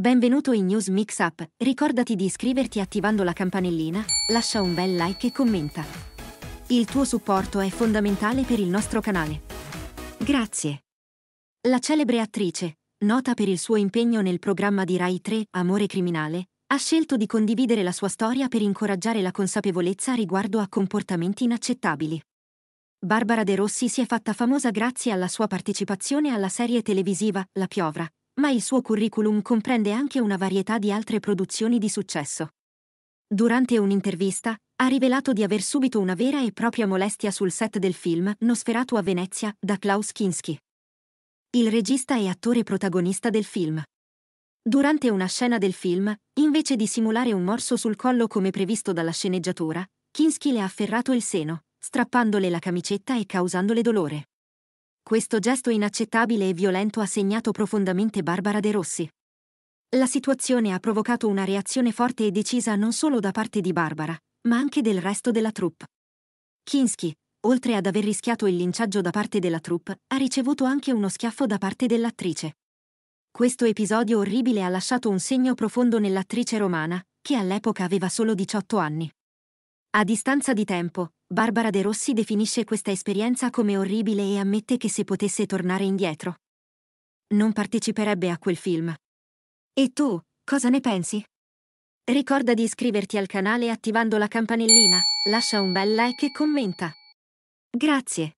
Benvenuto in News Mix Up, ricordati di iscriverti attivando la campanellina, lascia un bel like e commenta. Il tuo supporto è fondamentale per il nostro canale. Grazie. La celebre attrice, nota per il suo impegno nel programma di Rai 3 Amore Criminale, ha scelto di condividere la sua storia per incoraggiare la consapevolezza riguardo a comportamenti inaccettabili. Barbara De Rossi si è fatta famosa grazie alla sua partecipazione alla serie televisiva La Piovra, ma il suo curriculum comprende anche una varietà di altre produzioni di successo. Durante un'intervista, ha rivelato di aver subito una vera e propria molestia sul set del film Nosferatu a Venezia da Klaus Kinski. Il regista e attore protagonista del film. Durante una scena del film, invece di simulare un morso sul collo come previsto dalla sceneggiatura, Kinski le ha afferrato il seno, strappandole la camicetta e causandole dolore. Questo gesto inaccettabile e violento ha segnato profondamente Barbara De Rossi. La situazione ha provocato una reazione forte e decisa non solo da parte di Barbara, ma anche del resto della troupe. Kinski, oltre ad aver rischiato il linciaggio da parte della troupe, ha ricevuto anche uno schiaffo da parte dell'attrice. Questo episodio orribile ha lasciato un segno profondo nell'attrice romana, che all'epoca aveva solo 18 anni. A distanza di tempo, Barbara De Rossi definisce questa esperienza come orribile e ammette che se potesse tornare indietro. Non parteciperebbe a quel film. E tu, cosa ne pensi? Ricorda di iscriverti al canale attivando la campanellina, lascia un bel like e commenta. Grazie.